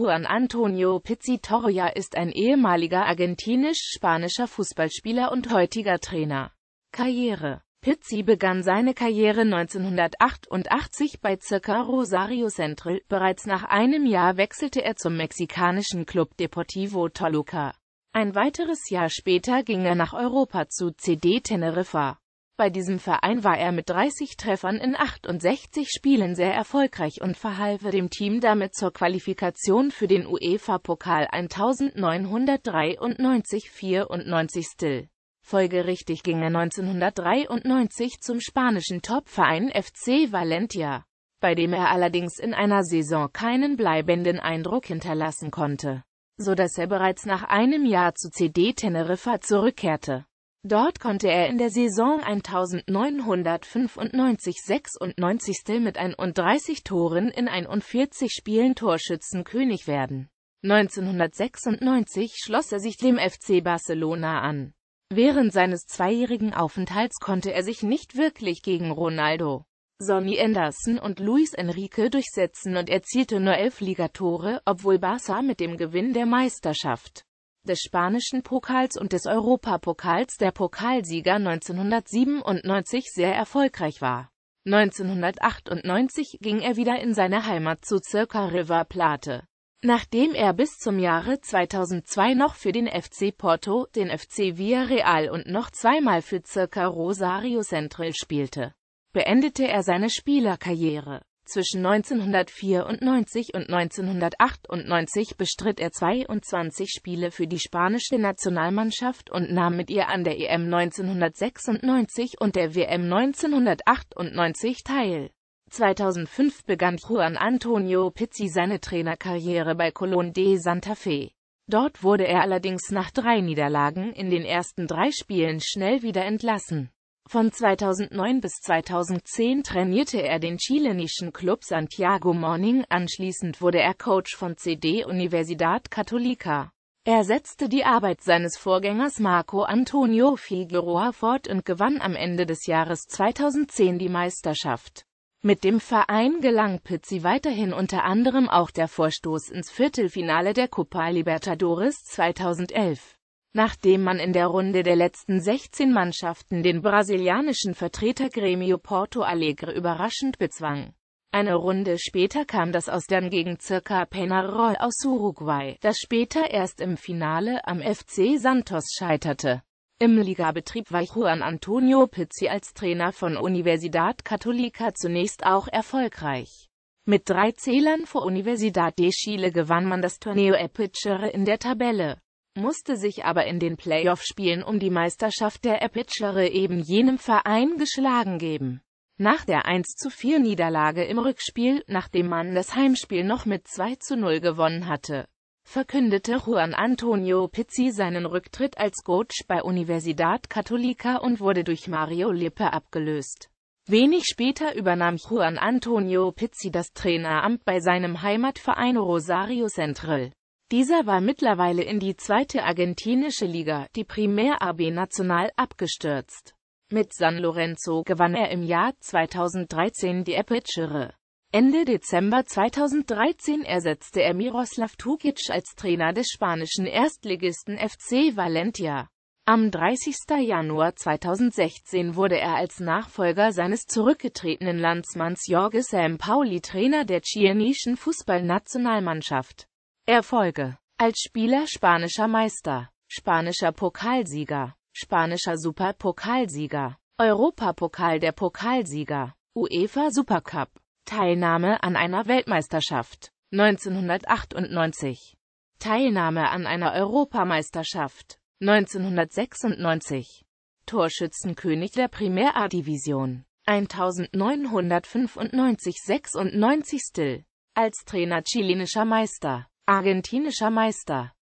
Juan Antonio Pizzi-Torria ist ein ehemaliger argentinisch-spanischer Fußballspieler und heutiger Trainer. Karriere Pizzi begann seine Karriere 1988 bei Circa Rosario Central, bereits nach einem Jahr wechselte er zum mexikanischen Club Deportivo Toluca. Ein weiteres Jahr später ging er nach Europa zu CD Teneriffa. Bei diesem Verein war er mit 30 Treffern in 68 Spielen sehr erfolgreich und verhalf dem Team damit zur Qualifikation für den UEFA-Pokal 1993-94. Folgerichtig ging er 1993 zum spanischen Topverein FC Valencia, bei dem er allerdings in einer Saison keinen bleibenden Eindruck hinterlassen konnte, so dass er bereits nach einem Jahr zu CD Teneriffa zurückkehrte. Dort konnte er in der Saison 1995-96 mit 31 Toren in 41 Spielen Torschützenkönig werden. 1996 schloss er sich dem FC Barcelona an. Während seines zweijährigen Aufenthalts konnte er sich nicht wirklich gegen Ronaldo, Sonny Anderson und Luis Enrique durchsetzen und erzielte nur elf Ligatore, obwohl Barca mit dem Gewinn der Meisterschaft des spanischen Pokals und des Europapokals der Pokalsieger 1997 sehr erfolgreich war. 1998 ging er wieder in seine Heimat zu Circa River Plate. Nachdem er bis zum Jahre 2002 noch für den FC Porto, den FC Villarreal und noch zweimal für Circa Rosario Central spielte, beendete er seine Spielerkarriere. Zwischen 1994 und 1998 bestritt er 22 Spiele für die spanische Nationalmannschaft und nahm mit ihr an der EM 1996 und der WM 1998 teil. 2005 begann Juan Antonio Pizzi seine Trainerkarriere bei Colón de Santa Fe. Dort wurde er allerdings nach drei Niederlagen in den ersten drei Spielen schnell wieder entlassen. Von 2009 bis 2010 trainierte er den chilenischen Club Santiago Morning, anschließend wurde er Coach von CD Universidad Católica. Er setzte die Arbeit seines Vorgängers Marco Antonio Figueroa fort und gewann am Ende des Jahres 2010 die Meisterschaft. Mit dem Verein gelang Pizzi weiterhin unter anderem auch der Vorstoß ins Viertelfinale der Copa Libertadores 2011. Nachdem man in der Runde der letzten 16 Mannschaften den brasilianischen Vertreter Grêmio Porto Alegre überraschend bezwang. Eine Runde später kam das Austern gegen Circa Penarol aus Uruguay, das später erst im Finale am FC Santos scheiterte. Im Ligabetrieb war Juan Antonio Pizzi als Trainer von Universidad Católica zunächst auch erfolgreich. Mit drei Zählern vor Universidad de Chile gewann man das Torneo Epicere in der Tabelle musste sich aber in den Playoff-Spielen um die Meisterschaft der Epiclere eben jenem Verein geschlagen geben. Nach der 1-4-Niederlage zu im Rückspiel, nachdem man das Heimspiel noch mit 2-0 zu gewonnen hatte, verkündete Juan Antonio Pizzi seinen Rücktritt als Coach bei Universidad Católica und wurde durch Mario Lippe abgelöst. Wenig später übernahm Juan Antonio Pizzi das Traineramt bei seinem Heimatverein Rosario Central. Dieser war mittlerweile in die zweite argentinische Liga, die Primär AB National, abgestürzt. Mit San Lorenzo gewann er im Jahr 2013 die Epicere. Ende Dezember 2013 ersetzte er Miroslav Tukic als Trainer des spanischen Erstligisten FC Valencia. Am 30. Januar 2016 wurde er als Nachfolger seines zurückgetretenen Landsmanns Jorge Sam Pauli Trainer der chilenischen Fußballnationalmannschaft. Erfolge. Als Spieler spanischer Meister, spanischer Pokalsieger, spanischer Superpokalsieger, Europapokal der Pokalsieger, UEFA Supercup, Teilnahme an einer Weltmeisterschaft 1998, Teilnahme an einer Europameisterschaft 1996, Torschützenkönig der Primera division 1995-96 Als Trainer chilenischer Meister Argentinischer Meister